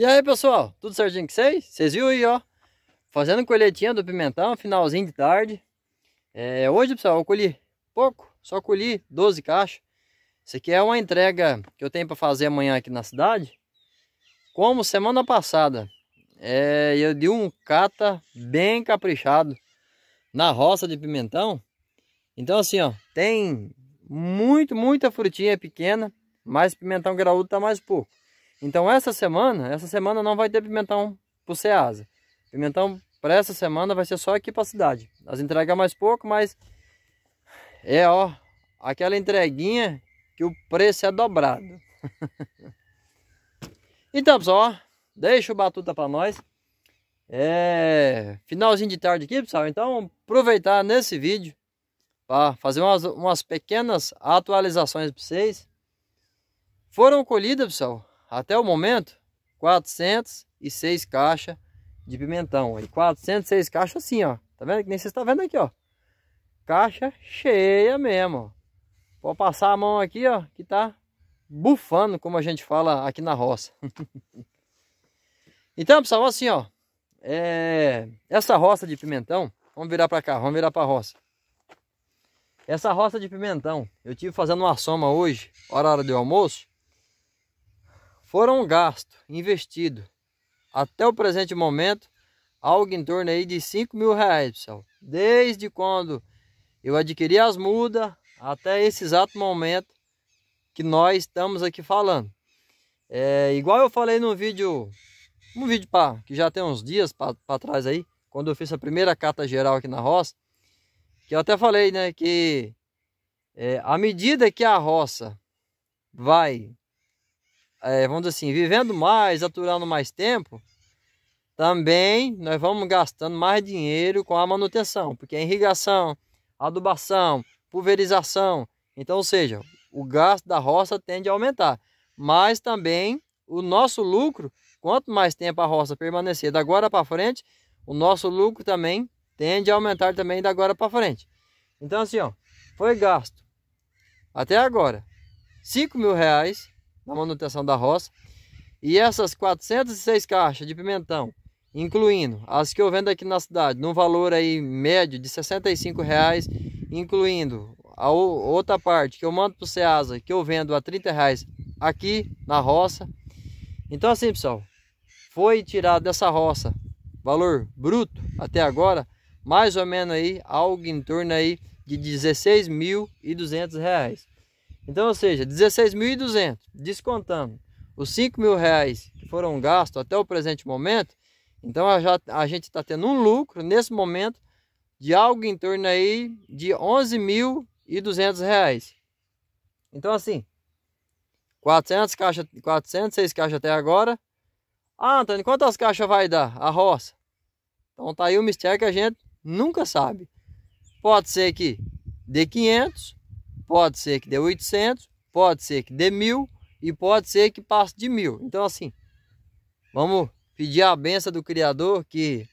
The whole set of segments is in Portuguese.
E aí, pessoal, tudo certinho com vocês? Vocês viram aí, ó, fazendo colhetinha do pimentão, finalzinho de tarde. É, hoje, pessoal, eu colhi pouco, só colhi 12 caixas. Isso aqui é uma entrega que eu tenho para fazer amanhã aqui na cidade. Como semana passada, é, eu dei um cata bem caprichado na roça de pimentão. Então, assim, ó, tem muito, muita frutinha pequena, mas pimentão graúdo tá mais pouco. Então essa semana, essa semana não vai ter pimentão pro Ceasa. Pimentão para essa semana vai ser só aqui para a cidade. As entregas mais pouco, mas é ó, aquela entreguinha que o preço é dobrado. então, pessoal, ó, deixa o batuta para nós. É finalzinho de tarde aqui, pessoal. Então, aproveitar nesse vídeo para fazer umas, umas pequenas atualizações para vocês. Foram colhidas, pessoal, até o momento, 406 caixas de pimentão. E 406 caixas assim, ó. Tá vendo? Que nem vocês estão tá vendo aqui, ó. Caixa cheia mesmo. Pode passar a mão aqui, ó, que tá bufando, como a gente fala aqui na roça. então, pessoal, assim, ó. É... Essa roça de pimentão, vamos virar para cá, vamos virar para roça. Essa roça de pimentão, eu tive fazendo uma soma hoje, hora, hora do almoço foram gasto, investido, até o presente momento, algo em torno aí de 5 mil reais, pessoal. Desde quando eu adquiri as mudas até esse exato momento que nós estamos aqui falando. É, igual eu falei no vídeo, um vídeo pra, que já tem uns dias para trás aí, quando eu fiz a primeira cata geral aqui na roça, que eu até falei, né, que é, à medida que a roça vai é, vamos dizer assim, vivendo mais, aturando mais tempo, também nós vamos gastando mais dinheiro com a manutenção, porque a irrigação, adubação, pulverização. Então, ou seja, o gasto da roça tende a aumentar. Mas também o nosso lucro, quanto mais tempo a roça permanecer da agora para frente, o nosso lucro também tende a aumentar também da agora para frente. Então, assim, ó, foi gasto até agora 5 mil reais na manutenção da roça. E essas 406 caixas de pimentão, incluindo as que eu vendo aqui na cidade, num valor aí médio de 65 reais, incluindo a outra parte que eu mando para o Ceasa, que eu vendo a 30 reais aqui na roça. Então assim, pessoal, foi tirado dessa roça, valor bruto até agora, mais ou menos aí, algo em torno aí de 16.200 reais. Então, ou seja, 16.200, descontando os 5 mil reais que foram gastos até o presente momento, então a, já, a gente está tendo um lucro nesse momento de algo em torno aí de 11.200 reais. Então, assim, 400 caixa, 406 caixas até agora. Ah, Antônio, quantas caixas vai dar a roça? Então tá aí o mistério que a gente nunca sabe. Pode ser que dê 500, Pode ser que dê 800, pode ser que dê 1000 e pode ser que passe de 1000. Então assim, vamos pedir a benção do Criador que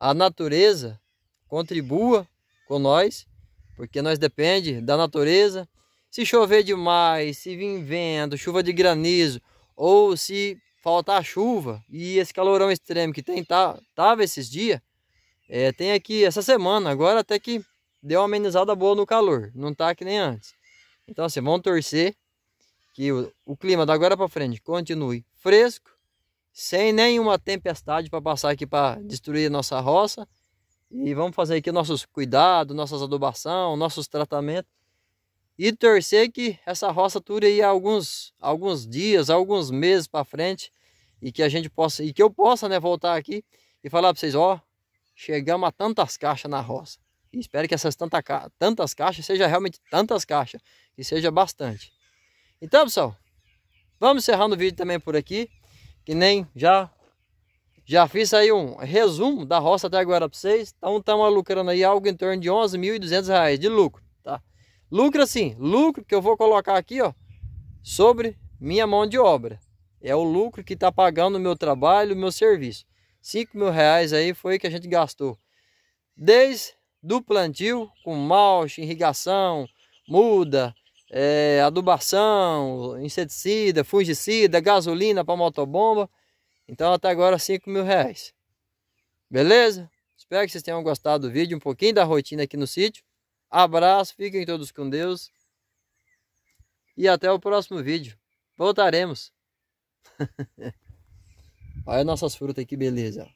a natureza contribua com nós, porque nós depende da natureza. Se chover demais, se vir vento, chuva de granizo ou se faltar chuva e esse calorão extremo que tem tá, tava esses dias, é, tem aqui essa semana, agora até que deu uma amenizada boa no calor, não tá que nem antes. Então assim, vamos torcer que o, o clima da agora para frente continue fresco, sem nenhuma tempestade para passar aqui para destruir a nossa roça. E vamos fazer aqui nossos cuidados, nossas adubação, nossos tratamentos. E torcer que essa roça dure aí alguns, alguns dias, alguns meses para frente. E que a gente possa, e que eu possa né, voltar aqui e falar para vocês, ó, chegamos a tantas caixas na roça. E espero que essas tanta, tantas caixas seja realmente tantas caixas. Que seja bastante. Então, pessoal, vamos encerrando o vídeo também por aqui. Que nem já já fiz aí um resumo da roça até agora para vocês. Então, estamos lucrando aí algo em torno de 11.200 reais de lucro, tá? Lucro assim, lucro que eu vou colocar aqui, ó, sobre minha mão de obra. É o lucro que está pagando o meu trabalho, o meu serviço. 5 mil reais aí foi que a gente gastou. Desde do plantio com molche, irrigação, muda, é, adubação, inseticida, fungicida, gasolina para motobomba. Então até agora 5 mil reais. Beleza? Espero que vocês tenham gostado do vídeo, um pouquinho da rotina aqui no sítio. Abraço, fiquem todos com Deus. E até o próximo vídeo. Voltaremos. Olha nossas frutas, que beleza.